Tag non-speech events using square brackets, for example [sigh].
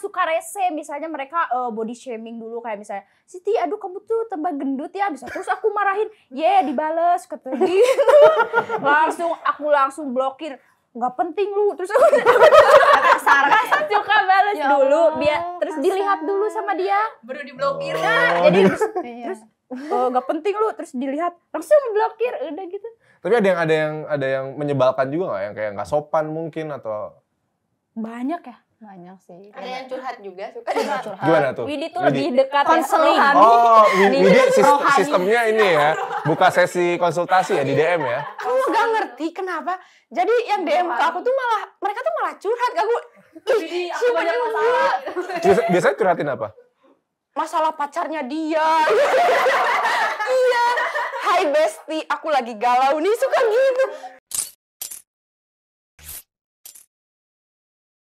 suka rese misalnya mereka uh, body shaming dulu kayak misalnya Siti aduh kamu tuh tambah gendut ya bisa terus aku marahin ye yeah, dibales kata gitu [laughs] langsung aku langsung blokir nggak penting lu terus aku sarkas juga balas ya dulu biar terus dilihat dulu sama dia baru diblokir oh. jadi iya. terus, terus oh, nggak penting lu terus dilihat langsung blokir udah gitu tapi ada yang ada yang ada yang menyebalkan juga nggak yang kayak nggak sopan mungkin atau banyak ya banyak sih. Ada yang curhat juga suka curhat. curhat. Gimana tuh? Widi tuh Widi. lebih dekat ya, konselan. Oh, Widi sistemnya ini ya. Buka sesi konsultasi ya di DM ya. Kamu gak ngerti kenapa? Jadi yang DM ke aku tuh malah mereka tuh malah curhat gak aku. siapa yang banyak masalah. Biasanya curhatin apa? Masalah pacarnya dia. [laughs] iya. Hai bestie aku lagi galau nih suka gitu.